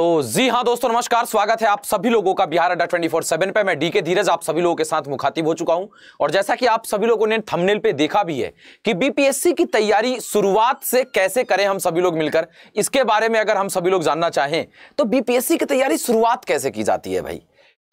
तो जी हाँ दोस्तों नमस्कार स्वागत है आप सभी लोगों का बिहार अड्डा ट्वेंटी फोर सेवन पर मैं डी के धीरज आप सभी लोगों के साथ मुखातिब हो चुका हूं और जैसा कि आप सभी लोगों ने थंबनेल पे देखा भी है कि बीपीएससी की तैयारी शुरुआत से कैसे करें हम सभी लोग मिलकर इसके बारे में अगर हम सभी लोग जानना चाहें तो बीपीएससी की तैयारी शुरुआत कैसे की जाती है भाई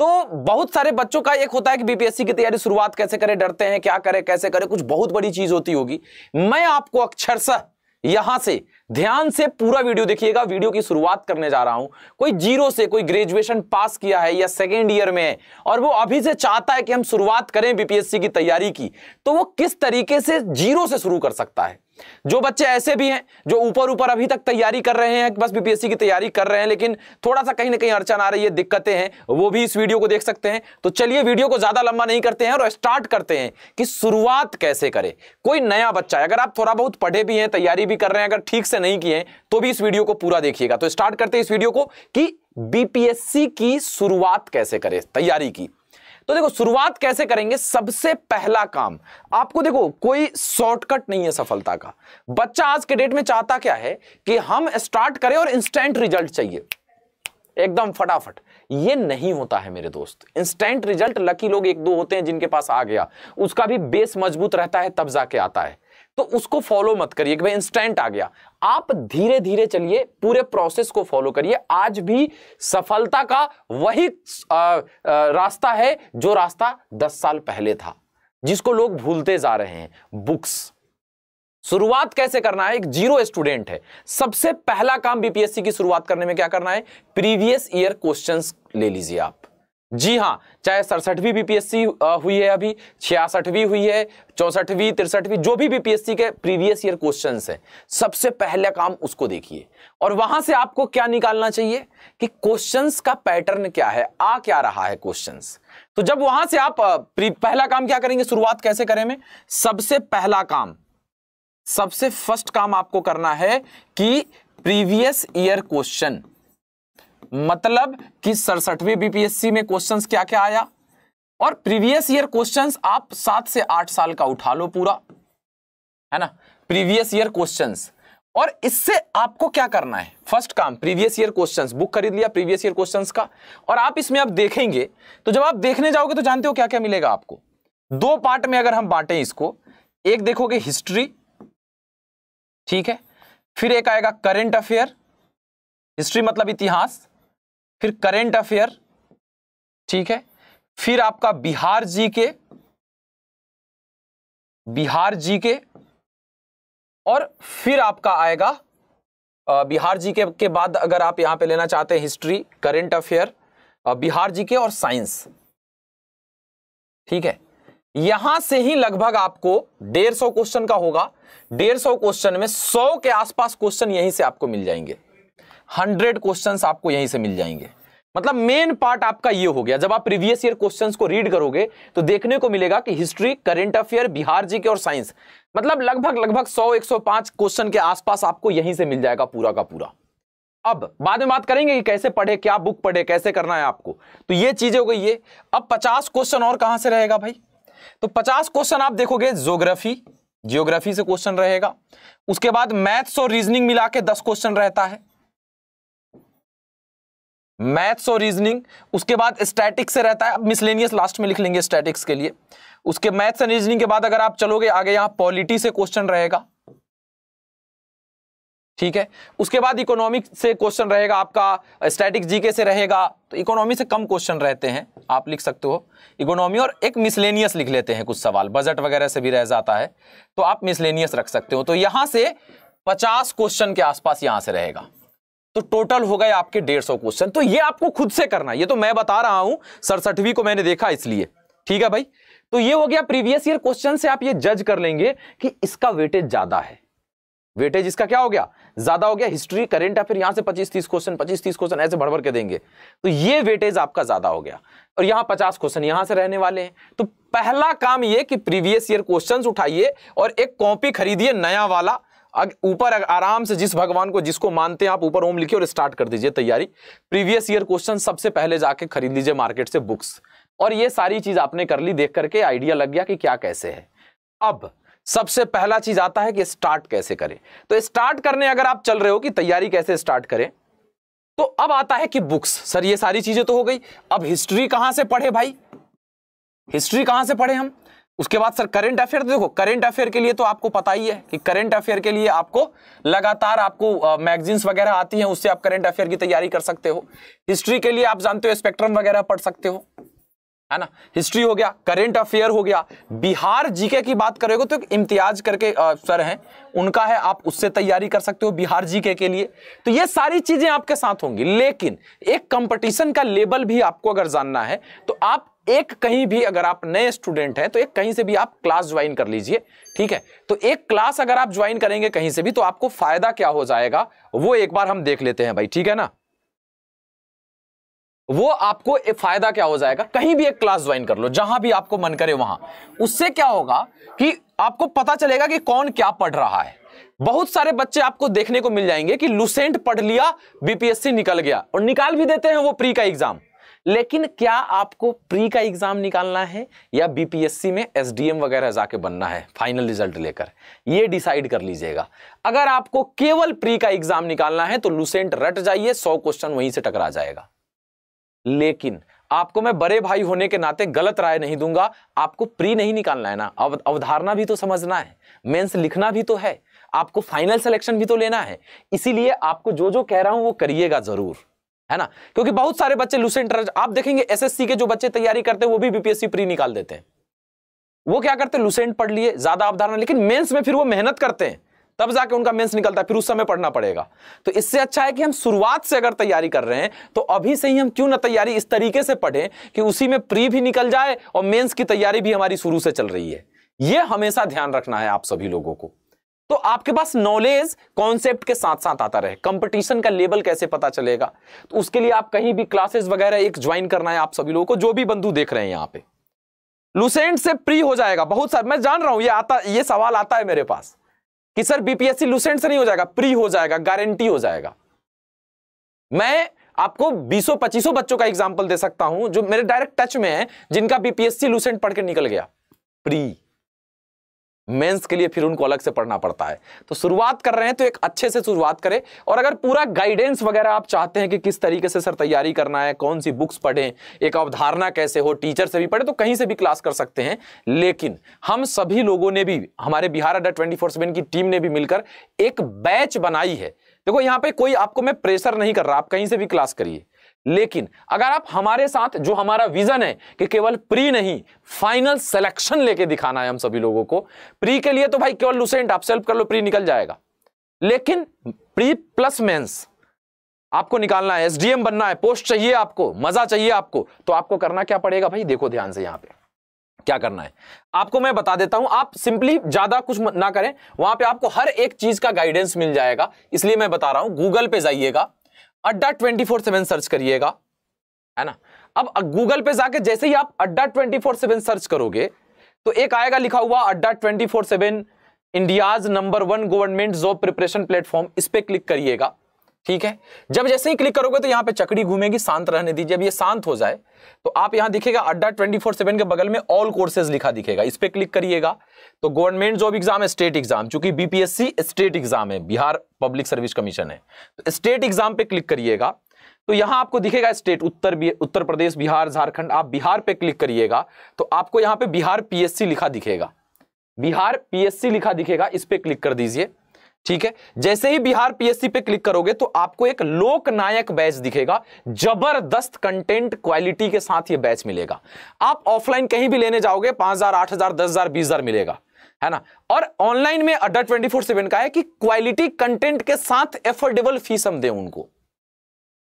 तो बहुत सारे बच्चों का एक होता है कि बीपीएससी की तैयारी शुरुआत कैसे करें डरते हैं क्या करें कैसे करें कुछ बहुत बड़ी चीज होती होगी मैं आपको अक्षरशः यहां से ध्यान से पूरा वीडियो देखिएगा वीडियो की शुरुआत करने जा रहा हूं कोई जीरो से कोई ग्रेजुएशन पास किया है या सेकेंड ईयर में है और वो अभी से चाहता है कि हम शुरुआत करें बीपीएससी की तैयारी की तो वो किस तरीके से जीरो से शुरू कर सकता है जो बच्चे ऐसे भी हैं जो ऊपर ऊपर अभी तक तैयारी कर रहे हैं बस बीपीएससी की तैयारी कर रहे हैं लेकिन थोड़ा सा कहीं ना कहीं अड़चन आ रही है दिक्कतें हैं वो भी इस वीडियो को देख सकते हैं तो चलिए वीडियो को ज्यादा लंबा नहीं करते हैं और स्टार्ट करते हैं कि शुरुआत कैसे करें कोई नया बच्चा है अगर आप थोड़ा बहुत पढ़े भी हैं तैयारी भी कर रहे हैं अगर ठीक से से नहीं किए तो भी इस वीडियो को पूरा देखिएगा तो स्टार्ट करते हैं इस वीडियो को कि बीपीएससी की शुरुआत कैसे करें तैयारी की तो देखो शुरुआत कैसे करेंगे सबसे पहला काम आपको देखो कोई शॉर्टकट नहीं है सफलता का बच्चा आज के डेट में चाहता क्या है कि हम स्टार्ट करें और इंस्टेंट रिजल्ट चाहिए एकदम फटाफट ये नहीं होता है मेरे दोस्त इंस्टेंट रिजल्ट लकी लोग एक दो होते हैं जिनके पास आ गया उसका भी बेस मजबूत रहता है तब जाके आता है तो उसको फॉलो मत करिए कि भाई इंस्टेंट आ गया आप धीरे धीरे चलिए पूरे प्रोसेस को फॉलो करिए आज भी सफलता का वही आ, आ, रास्ता है जो रास्ता दस साल पहले था जिसको लोग भूलते जा रहे हैं बुक्स शुरुआत कैसे करना है एक जीरो स्टूडेंट है सबसे पहला काम बीपीएससी की शुरुआत करने में क्या करना है प्रीवियस ईयर क्वेश्चंस ले लीजिए आप जी हाँ चाहे सड़सठवीं बीपीएससी हुई है अभी छियासठवीं हुई है चौसठवीं तिरसठवीं जो भी बीपीएससी के प्रीवियस ईयर क्वेश्चन है सबसे पहला काम उसको देखिए और वहां से आपको क्या निकालना चाहिए कि क्वेश्चन का पैटर्न क्या है आ क्या रहा है क्वेश्चन तो जब वहां से आप पहला काम क्या करेंगे शुरुआत कैसे करें में सबसे पहला काम सबसे फर्स्ट काम आपको करना है कि प्रीवियस ईयर क्वेश्चन मतलब कि सड़सठवें बीपीएससी में क्वेश्चंस क्या क्या आया और प्रीवियस ईयर क्वेश्चंस आप सात से आठ साल का उठा लो पूरा है ना प्रीवियस ईयर क्वेश्चंस और इससे आपको क्या करना है फर्स्ट काम प्रीवियस ईयर क्वेश्चंस बुक खरीद लिया प्रीवियस ईयर क्वेश्चंस का और आप इसमें आप देखेंगे तो जब आप देखने जाओगे तो जानते हो क्या क्या मिलेगा आपको दो पार्ट में अगर हम बांटें इसको एक देखोगे हिस्ट्री ठीक है फिर एक आएगा करेंट अफेयर हिस्ट्री मतलब इतिहास फिर करेंट अफेयर ठीक है फिर आपका बिहार जी के बिहार जी के और फिर आपका आएगा बिहार जी के के बाद अगर आप यहां पे लेना चाहते हैं history current affair Bihar G K और साइंस ठीक है यहां से ही लगभग आपको डेढ़ सौ क्वेश्चन का होगा डेढ़ सौ क्वेश्चन में सौ के आसपास क्वेश्चन यहीं से आपको मिल जाएंगे हंड्रेड क्वेश्चन आपको यहीं से मिल जाएंगे मतलब मेन पार्ट आपका ये हो गया जब आप प्रीवियस ईयर क्वेश्चंस को रीड करोगे तो देखने को मिलेगा कि history current affair Bihar G K और साइंस मतलब लगभग लगभग 100 105 क्वेश्चन के आसपास आपको यहीं से मिल जाएगा पूरा का पूरा अब बाद में बात करेंगे कि कैसे पढ़े क्या बुक पढ़े कैसे करना है आपको तो ये चीजें हो गई ये अब पचास क्वेश्चन और कहां से रहेगा भाई तो पचास क्वेश्चन आप देखोगे जोग्राफी जियोग्राफी से क्वेश्चन रहेगा उसके बाद मैथ्स और रीजनिंग मिला के दस क्वेश्चन रहता है मैथ्स और रीजनिंग उसके बाद स्टैटिक्स से रहता है अब मिसलेनियस लास्ट में लिख लेंगे स्टैटिक्स के लिए उसके मैथ्स एंड रीजनिंग के बाद अगर आप चलोगे आगे यहाँ पॉलिटी से क्वेश्चन रहेगा ठीक है उसके बाद इकोनॉमिक से क्वेश्चन रहेगा आपका स्टैटिक्स जीके से रहेगा तो इकोनॉमी से कम क्वेश्चन रहते हैं आप लिख सकते हो इकोनॉमी और एक मिसलेनियस लिख लेते हैं कुछ सवाल बजट वगैरह से भी रह जाता है तो आप मिसलेनियस रख सकते हो तो यहां से पचास क्वेश्चन के आसपास यहाँ से रहेगा तो टोटल हो गए आपके डेढ़ सौ क्वेश्चन तो ये आपको खुद से करना है ये तो मैं बता रहा हूं सड़सठवीं को मैंने देखा इसलिए ठीक है भाई तो ये हो गया प्रीवियस ईयर क्वेश्चन से आप ये जज कर लेंगे कि इसका वेटेज ज्यादा है वेटेज इसका क्या हो गया ज्यादा हो गया हिस्ट्री करेंट या फिर यहां से पच्चीस तीस क्वेश्चन पच्चीस तीस क्वेश्चन ऐसे भर भर के देंगे तो ये वेटेज आपका ज्यादा हो गया और यहां पचास क्वेश्चन यहां से रहने वाले हैं तो पहला काम ये कि प्रीवियस ईयर क्वेश्चंस उठाइए और एक कॉपी खरीदिए नया वाला ऊपर आराम से जिस भगवान को जिसको मानते हैं आप ऊपर ओम लिखिए और स्टार्ट कर दीजिए तैयारी प्रीवियस ईयर क्वेश्चन सबसे पहले जाके खरीद लीजिए मार्केट से बुक्स और ये सारी चीज आपने कर ली देख करके आइडिया लग गया कि क्या कैसे है अब सबसे पहला चीज आता है कि स्टार्ट कैसे करें तो स्टार्ट करने अगर आप चल रहे हो कि तैयारी कैसे स्टार्ट करें तो अब आता है कि बुक्स सर ये सारी चीजें तो हो गई अब हिस्ट्री कहां से पढ़े भाई हिस्ट्री कहां से पढ़े हम उसके बाद सर करंट अफेयर देखो करंट अफेयर के लिए तो आपको पता ही है कि करंट अफेयर के लिए आपको लगातार आपको मैगजीन्स वगैरह आती हैं उससे आप करंट अफेयर की तैयारी कर सकते हो हिस्ट्री के लिए आप जानते हो स्पेक्ट्रम वगैरह पढ़ सकते हो है ना हिस्ट्री हो गया करंट अफेयर हो गया बिहार जीके की बात करोगे तो इम्तियाज करके आ, सर हैं उनका है आप उससे तैयारी कर सकते हो बिहार जीके के लिए तो ये सारी चीजें आपके साथ होंगी लेकिन एक कंपटीशन का लेवल भी आपको अगर जानना है तो आप एक कहीं भी अगर आप नए स्टूडेंट हैं तो एक कहीं से भी आप क्लास ज्वाइन कर लीजिए ठीक है तो एक क्लास अगर आप ज्वाइन करेंगे कहीं से भी तो आपको फायदा क्या हो जाएगा वो एक बार हम देख लेते हैं भाई ठीक है ना वो आपको फायदा क्या हो जाएगा कहीं भी एक क्लास ज्वाइन कर लो जहां भी आपको मन करे वहां उससे क्या होगा कि आपको पता चलेगा कि कौन क्या पढ़ रहा है बहुत सारे बच्चे आपको देखने को मिल जाएंगे कि लुसेंट पढ़ लिया बीपीएससी निकल गया और निकाल भी देते हैं वो प्री का एग्जाम लेकिन क्या आपको प्री का एग्जाम निकालना है या बीपीएससी में एसडीएम वगैरह जाके बनना है फाइनल रिजल्ट लेकर ये डिसाइड कर लीजिएगा अगर आपको केवल प्री का एग्जाम निकालना है तो लुसेंट रट जाइए सौ क्वेश्चन वहीं से टकरा जाएगा लेकिन आपको मैं बड़े भाई होने के नाते गलत राय नहीं दूंगा आपको प्री नहीं निकालना है ना अवधारणा भी तो समझना है मेंस लिखना भी तो है आपको फाइनल सिलेक्शन भी तो लेना है इसीलिए आपको जो जो कह रहा हूं वो करिएगा जरूर है ना क्योंकि बहुत सारे बच्चे लूसेंट आप देखेंगे एसएससी के जो बच्चे तैयारी करते हैं वो भी बीपीएससी प्री निकाल देते हैं वो क्या करते हैं लूसेंट पढ़ लिए ज्यादा अवधारणा लेकिन मेंस में फिर वो मेहनत करते हैं तब जाके उनका मेंस निकलता है फिर उस समय पढ़ना पड़ेगा तो इससे अच्छा है कि हम शुरुआत से अगर तैयारी कर रहे हैं तो अभी से ही हम क्यों ना तैयारी इस तरीके से पढ़ें कि उसी में प्री भी निकल जाए और मेंस की तैयारी भी हमारी शुरू से चल रही है यह हमेशा ध्यान रखना है आप सभी लोगों को तो आपके पास नॉलेज कॉन्सेप्ट के साथ साथ आता रहे कंपटीशन का लेवल कैसे पता चलेगा तो उसके लिए आप कहीं भी क्लासेस वगैरह एक ज्वाइन करना है आप सभी लोगों को जो भी बंधु देख रहे हैं यहां पे लुसेंट से प्री हो जाएगा बहुत सारे मैं जान रहा हूं ये आता ये सवाल आता है मेरे पास कि सर बीपीएससी लुसेंट से नहीं हो जाएगा प्री हो जाएगा गारंटी हो जाएगा मैं आपको बीसों पच्चीसों बच्चों का एग्जाम्पल दे सकता हूं जो मेरे डायरेक्ट टच में है जिनका बीपीएससी लुसेंट पढ़ के निकल गया प्री मेंस के लिए फिर उनको अलग से पढ़ना पड़ता है तो शुरुआत कर रहे हैं तो एक अच्छे से शुरुआत करें और अगर पूरा गाइडेंस वगैरह आप चाहते हैं कि किस तरीके से सर तैयारी करना है कौन सी बुक्स पढ़ें एक अवधारणा कैसे हो टीचर से भी पढ़े तो कहीं से भी क्लास कर सकते हैं लेकिन हम सभी लोगों ने भी हमारे बिहार अड्डा ट्वेंटी की टीम ने भी मिलकर एक बैच बनाई है देखो यहाँ पे कोई आपको मैं प्रेशर नहीं कर रहा आप कहीं से भी क्लास करिए लेकिन अगर आप हमारे साथ जो हमारा विजन है कि केवल प्री नहीं फाइनल सिलेक्शन लेके दिखाना है हम सभी लोगों को प्री के लिए तो भाई केवल लुसेंट आप सेल्फ कर लो प्री निकल जाएगा लेकिन प्री प्लस मेंस आपको निकालना है एसडीएम बनना है पोस्ट चाहिए आपको मजा चाहिए आपको तो आपको करना क्या पड़ेगा भाई देखो ध्यान से यहां पर क्या करना है आपको मैं बता देता हूं आप सिंपली ज्यादा कुछ ना करें वहां पे आपको हर एक चीज का गाइडेंस मिल जाएगा इसलिए मैं बता रहा हूं गूगल पे जाइएगा अड्डा ट्वेंटी फोर सेवन सर्च करिएगा है ना अब गूगल पे जाके जैसे ही आप अड्डा ट्वेंटी फोर सेवन सर्च करोगे तो एक आएगा लिखा हुआ Adda twenty four seven India's number one government job preparation platform इस पर क्लिक करिएगा ठीक है जब जैसे ही क्लिक करोगे तो यहाँ पे चकड़ी घूमेगी शांत रहने दीजिए जब ये शांत हो जाए तो आप यहाँ दिखेगा अड्डा 24/7 के बगल में ऑल कोर्सेज लिखा दिखेगा इस पर क्लिक करिएगा तो गवर्नमेंट जॉब एग्जाम है स्टेट एग्जाम चूंकि बीपीएससी स्टेट एग्जाम है बिहार पब्लिक सर्विस कमीशन है तो स्टेट एग्जाम पे क्लिक करिएगा तो यहां आपको दिखेगा स्टेट उत्तर उत्तर प्रदेश बिहार झारखंड आप बिहार पे क्लिक करिएगा तो आपको यहां पे बिहार पीएससी लिखा दिखेगा बिहार पीएससी लिखा दिखेगा इस पर क्लिक कर दीजिए ठीक है जैसे ही बिहार पीएससी पे क्लिक करोगे तो आपको एक लोकनायक बैच दिखेगा जबरदस्त कंटेंट क्वालिटी के साथ ये बैच मिलेगा आप ऑफलाइन कहीं भी लेने जाओगे पांच हजार आठ हजार दस हजार बीस हजार मिलेगा है ना और ऑनलाइन में अड्डा ट्वेंटी फोर सेवन का है कि क्वालिटी कंटेंट के साथ एफोर्डेबल फीस हम दें उनको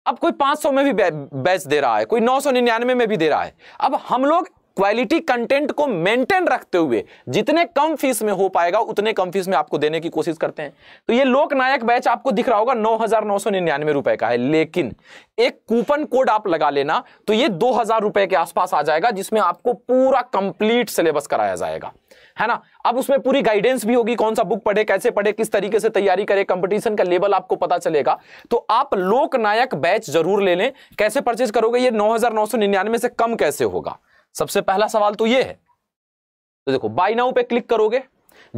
अब कोई 500 में भी बैच दे रहा है कोई 999 में भी दे रहा है अब हम लोग क्वालिटी कंटेंट को मेंटेन रखते हुए जितने कम फीस में हो पाएगा उतने कम फीस में आपको देने की कोशिश करते हैं तो ये लोकनायक बैच आपको दिख रहा होगा नौ हजार नौ सौ निन्यानवे रुपए का है लेकिन एक कूपन कोड आप लगा लेना तो ये दो हजार रुपए के आसपास आ जाएगा जिसमें आपको पूरा कंप्लीट सिलेबस कराया जाएगा है ना अब उसमें पूरी गाइडेंस भी होगी कौन सा बुक पढ़े कैसे पढ़े किस तरीके से तैयारी करे कंपटीशन का लेवल आपको पता चलेगा तो आप लोकनायक बैच जरूर ले लें कैसे परचेज करोगे ये नौ से कम कैसे होगा सबसे पहला सवाल तो ये है तो देखो बाई नाउ पे क्लिक करोगे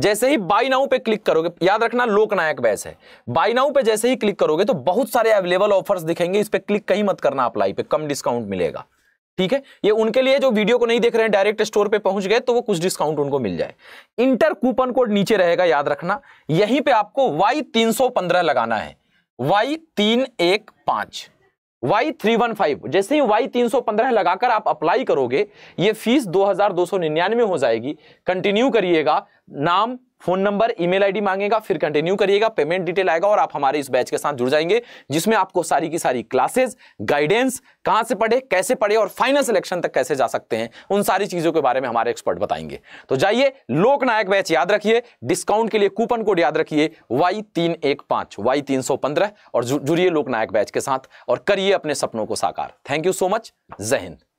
जैसे ही बाई नाउ पे क्लिक करोगे याद रखना लोकनायक बैस है बाई नाउ पे जैसे ही क्लिक करोगे तो बहुत सारे अवेलेबल ऑफर्स दिखेंगे इस पर क्लिक कहीं मत करना अप्लाई पे कम डिस्काउंट मिलेगा ठीक है ये उनके लिए जो वीडियो को नहीं देख रहे हैं डायरेक्ट स्टोर पे पहुंच गए तो वो कुछ डिस्काउंट उनको मिल जाए इंटर कूपन कोड नीचे रहेगा याद रखना यहीं पे आपको वाई तीन सौ पंद्रह लगाना है वाई तीन एक पांच वाई थ्री वन फाइव जैसे ही वाई तीन सौ पंद्रह लगाकर आप अप्लाई करोगे ये फीस दो हजार दो सौ निन्यानवे हो जाएगी कंटिन्यू करिएगा नाम फोन नंबर ईमेल आईडी मांगेगा फिर कंटिन्यू करिएगा पेमेंट डिटेल आएगा और आप हमारे इस बैच के साथ जुड़ जाएंगे जिसमें आपको सारी की सारी क्लासेस गाइडेंस कहां से पढ़े कैसे पढ़े और फाइनल सिलेक्शन तक कैसे जा सकते हैं उन सारी चीजों के बारे में हमारे एक्सपर्ट बताएंगे तो जाइए लोकनायक बैच याद रखिए डिस्काउंट के लिए कूपन कोड याद रखिए वाई तीन एक पांच वाई तीन सौ पंद्रह और जुड़िए लोकनायक बैच के साथ और करिए अपने सपनों को साकार थैंक यू सो मच जय हिंद